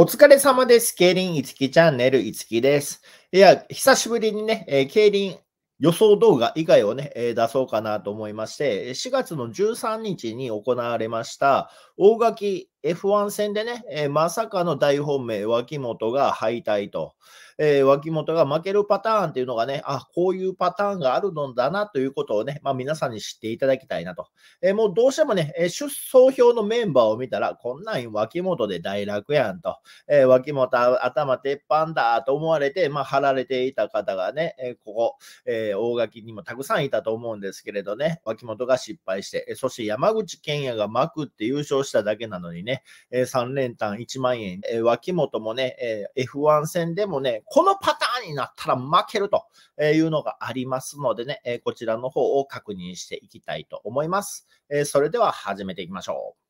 お疲れ様です。競輪いつきチャンネルいつきです。いや、久しぶりにね、えー、競輪予想動画以外をね、えー、出そうかなと思いまして、4月の13日に行われました大垣 F1 戦でね、えー、まさかの大本命、脇本が敗退と、えー、脇本が負けるパターンっていうのがね、あ、こういうパターンがあるのだなということをね、まあ、皆さんに知っていただきたいなと。えー、もうどうしてもね、出走表のメンバーを見たら、こんなん脇本で大楽やんと、え脇本頭鉄板だと思われて、まあ、張られていた方がね、えここ、え大垣にもたくさんいたと思うんですけれどね、脇本が失敗して、そして山口健也がまくって優勝しただけなのにね、ね、え3連単1万円、え脇本もね、え F1 戦でもね、このパターンになったら負けるというのがありますのでね、えこちらの方を確認していきたいと思います。えそれでは始めていきましょう。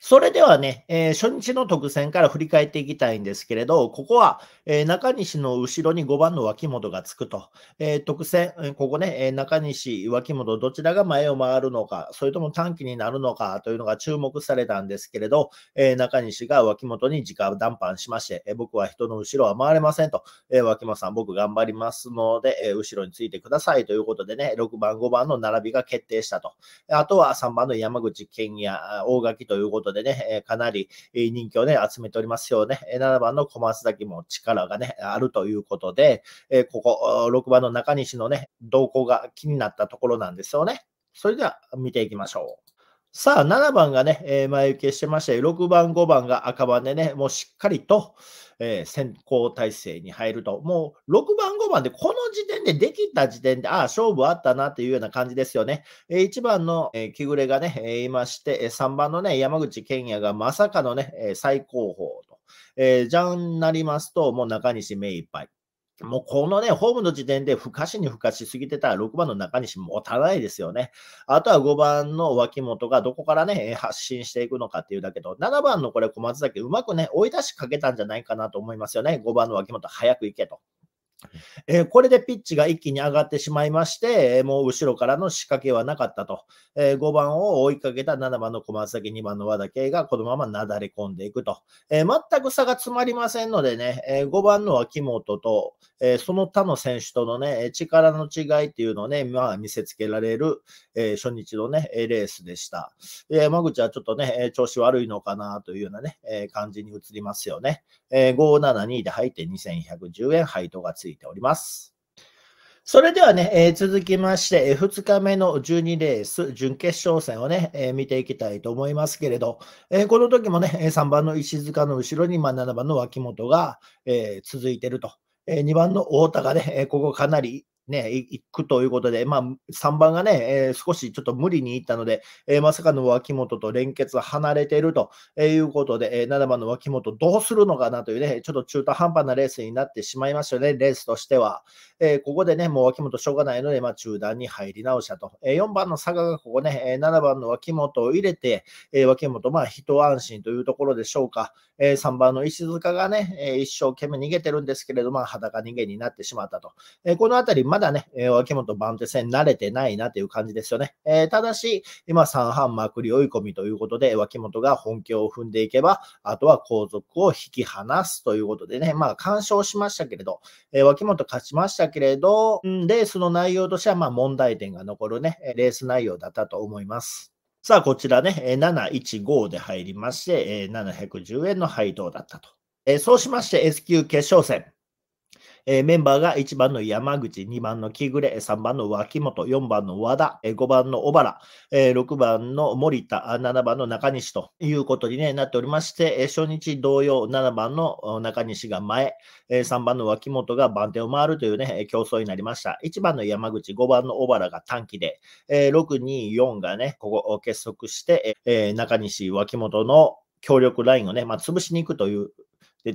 それではね、えー、初日の特選から振り返っていきたいんですけれど、ここは、えー、中西の後ろに5番の脇本がつくと。えー、特選、ここね、え中西、脇本、どちらが前を回るのか、それとも短期になるのかというのが注目されたんですけれど、え中西が脇本に直談判しまして、え僕は人の後ろは回れませんと、え脇本さん、僕頑張りますので、え後ろについてくださいということでね、6番、5番の並びが決定したと。あとは3番の山口健也、大垣ということことでね、かなり人気をね、集めておりますよね。7番の小松崎も力がね、あるということで、ここ、6番の中西のね、動向が気になったところなんですよね。それでは見ていきましょう。さあ、7番がね、えー、前受けしてましたよ。6番、5番が赤番でね、もうしっかりと、えー、先行体制に入ると、もう6番、5番でこの時点でできた時点で、ああ、勝負あったなっていうような感じですよね。えー、1番の、え木暮がね、えいまして、3番のね、山口健也がまさかのね、最高峰と、えー、じゃんなりますと、もう中西目いっぱい。もうこのね、ホームの時点で不可視にふかしすぎてたら6番の中西持たないですよね。あとは5番の脇本がどこからね、発信していくのかっていうだけど、7番のこれ小松崎うまくね、追い出しかけたんじゃないかなと思いますよね。5番の脇本早く行けと。えー、これでピッチが一気に上がってしまいまして、もう後ろからの仕掛けはなかったと。えー、5番を追いかけた7番の小松崎、2番の和田圭がこのままなだれ込んでいくと。えー、全く差が詰まりませんのでね、え5番の脇本と、えその他の選手とのね、力の違いっていうのをね、まあ、見せつけられる、え初日のね、レースでした。え間口はちょっとね、調子悪いのかなというようなね、え感じに移りますよね。え572で入って2110円配当がついていております。それではね、えー、続きまして、え2日目の12レース、準決勝戦をね、えー、見ていきたいと思いますけれど、えこの時もね、3番の石塚の後ろに、ま7番の脇本が、え続いてると。え2番の太田がね、ここかなりね、行くということで、まあ、3番がね、えー、少しちょっと無理に行ったので、えー、まさかの脇本と連結離れているということで、えー、7番の脇本どうするのかなというね、ちょっと中途半端なレースになってしまいましたよね、レースとしては。えー、ここでね、もう脇本しょうがないので、まあ、中断に入り直したと。え4番の佐賀がここね、7番の脇本を入れて、え脇本、まあ、一安心というところでしょうか。え3番の石塚がね、え一生懸命逃げてるんですけれども、裸逃げになってしまったと。えこのあたり、まだね、えー、脇本番手戦慣れてないなという感じですよね。えー、ただし、今三半まくり追い込みということで、脇本が本気を踏んでいけば、あとは後続を引き離すということでね、まあ、干渉しましたけれど、えー、脇本勝ちましたけれど、ん、レースの内容としては、ま問題点が残るね、レース内容だったと思います。さあ、こちらね、715で入りまして、710円の配当だったと。そうしまして S 級決勝戦。えー、メンバーが1番の山口、2番の木暮、3番の脇本、4番の和田、5番の小原、えー、6番の森田、7番の中西ということに、ね、なっておりまして、えー、初日同様、7番の中西が前、えー、3番の脇本が番手を回るという、ね、競争になりました。1番の山口、5番の小原が短期で、えー、6、2、4がね、ここ結束して、えー、中西、脇本の協力ラインをね、まあ、潰しに行くという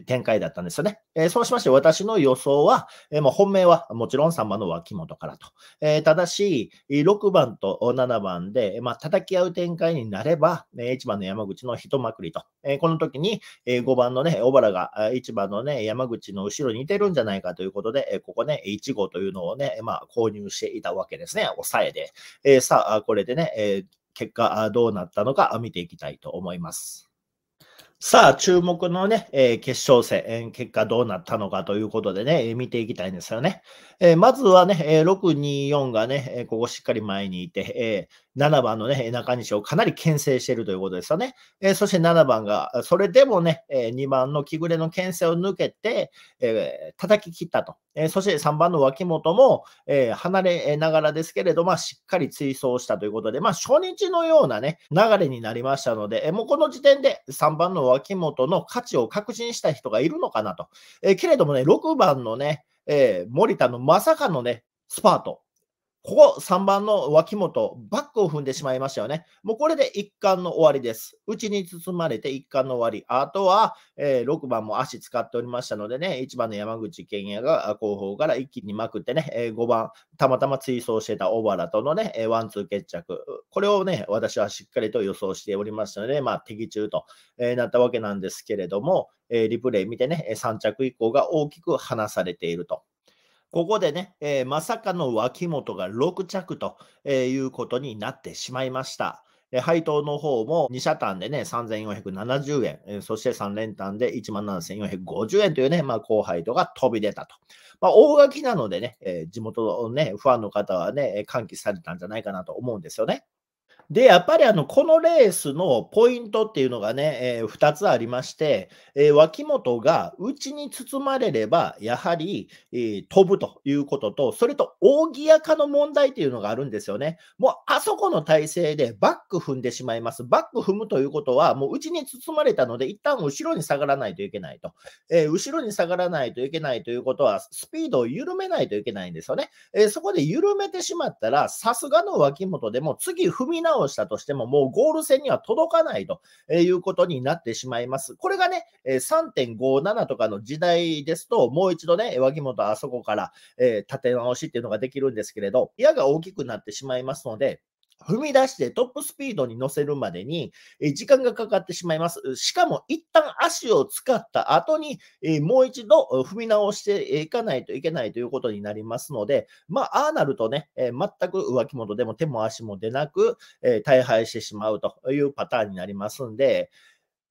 展開だったんですよね。えー、そうしまして、私の予想は、えー、もう本命はもちろん3番の脇本からと。えー、ただし、6番と7番で、まあ、叩き合う展開になれば、1番の山口の一まくりと。えこの時に、5番のね、小原が1番のね、山口の後ろに似てるんじゃないかということで、ここね、1号というのをね、まあ、購入していたわけですね。抑えで。えさあ、これでね、え結果どうなったのか見ていきたいと思います。さあ、注目のね、えー、決勝戦、結果どうなったのかということでね、えー、見ていきたいんですよね。えまずはね、え624がね、えここしっかり前にいて、え7番のね、中西をかなり牽制しているということですよね。えそして7番が、それでもね、え2番の木暮の牽制を抜けて、え叩き切ったとえそして3番の脇本も、え離れながらですけれど、まあ、しっかり追走したということで、まあ、初日のような、ね、流れになりましたので、えもうこの時点で3番の脇本の価値を確信した人がいるのかなと。えけれどもね、6番のね、え森田のまさかのね、スパート。ここ3番の脇本、バックを踏んでしまいましたよね。もうこれで一巻の終わりです。内に包まれて一巻の終わり。あとは、え6番も足使っておりましたのでね、1番の山口健也が後方から一気にまくってね、え5番、たまたま追走してた小原とのね、えワンツー決着。これをね、私はしっかりと予想しておりましたので、まあ、的中と、えなったわけなんですけれども、えリプレイ見てね、3着以降が大きく離されていると。ここでね、えー、まさかの脇本が6着と、えー、いうことになってしまいました。配当の方も2社単でね、3470円、えー、そして3連単で17,450円というね、まあ、高配当が飛び出たと。まあ、大垣なのでね、えー、地元のね、ファンの方はね、歓喜されたんじゃないかなと思うんですよね。で、やっぱりあの、このレースのポイントっていうのがね、えー、2つありまして、えー、脇本が内に包まれれば、やはり、えー、飛ぶということと、それと扇やかの問題っていうのがあるんですよね。もう、あそこの体勢でバック踏んでしまいます。バック踏むということは、もう内に包まれたので、一旦後ろに下がらないといけないと。えー、後ろに下がらないといけないということは、スピードを緩めないといけないんですよね。えそこで緩めてしまったら、さすがの脇本でも次踏み直ンをしたとしても、もうゴール線には届かないということになってしまいます。これがね、3.57とかの時代ですと、もう一度ね、脇本あそこからえ立て直しっていうのができるんですけれど、矢が大きくなってしまいますので、踏み出してトップスピードに乗せるまでに時間がかかってしまいます。しかも一旦足を使った後にもう一度踏み直していかないといけないということになりますので、まあ、ああなるとね、全く浮気元でも手も足も出なく大敗してしまうというパターンになりますんで、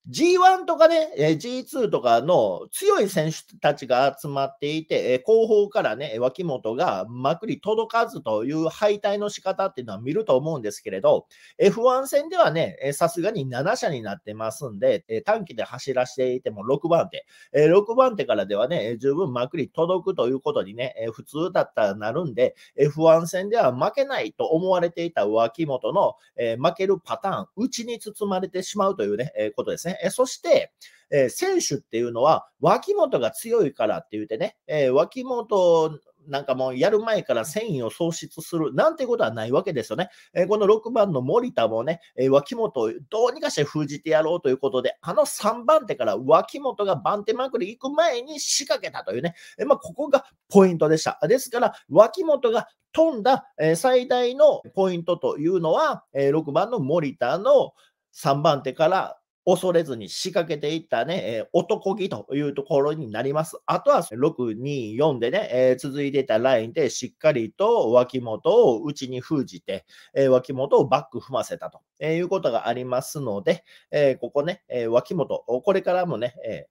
G1 とかね、G2 とかの強い選手たちが集まっていて、後方からね、脇本がまくり届かずという敗退の仕方っていうのは見ると思うんですけれど、F1 戦ではね、さすがに7社になってますんで、短期で走らせていても6番手、6番手からではね、十分まくり届くということにね、普通だったらなるんで、F1 戦では負けないと思われていた脇本の負けるパターン、うちに包まれてしまうというね、ことですね。えそして、えー、選手っていうのは脇本が強いからって言ってね、えー、脇本なんかもうやる前から繊維を喪失するなんてことはないわけですよね。えー、この6番の森田もね、えー、脇本をどうにかして封じてやろうということで、あの3番手から脇本が番手まくり行く前に仕掛けたというね、えー、まあ、ここがポイントでした。ですから、脇本が飛んだ、え最大のポイントというのは、え6番の森田の3番手から恐れずに仕掛けていったね、えー、男気というところになります。あとは6、2、4でね、えー、続いてたラインでしっかりと脇元を内に封じて、えー、脇元をバック踏ませたと、えいうことがありますので、えここね、え脇元、これからもね、え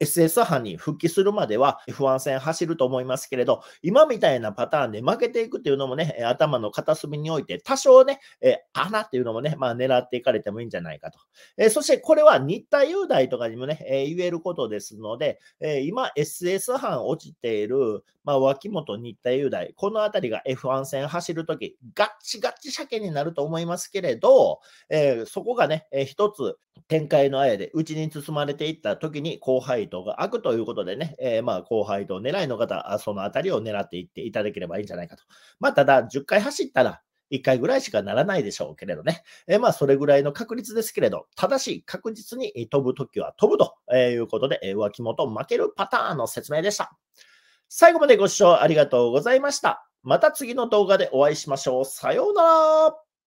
SS 班に復帰するまでは不安戦走ると思いますけれど、今みたいなパターンで負けていくというのもね、頭の片隅において多少ね、えー、穴っていうのもね、まあ狙っていかれてもいいんじゃないかと。えー、そしてこれは日体雄大とかにもね、えー、言えることですので、えー、今 SS 班落ちている、まあ、脇本日体雄大、このあたりが F1 戦走るとき、ガッチガッチ鮭になると思いますけれど、えー、そこがね、えー、一つ展開のあやで、うちに包まれていったときに後輩輩とが悪ということでね、えー、まあ後輩と狙いの方、そのあたりを狙っていっていただければいいんじゃないかと。まあ、ただ、10回走ったら、1回ぐらいしかならないでしょうけれどね。えー、まあ、それぐらいの確率ですけれど、ただし、確実に飛ぶときは飛ぶということで、脇本負けるパターンの説明でした。最後までご視聴ありがとうございました。また次の動画でお会いしましょう。さようなら。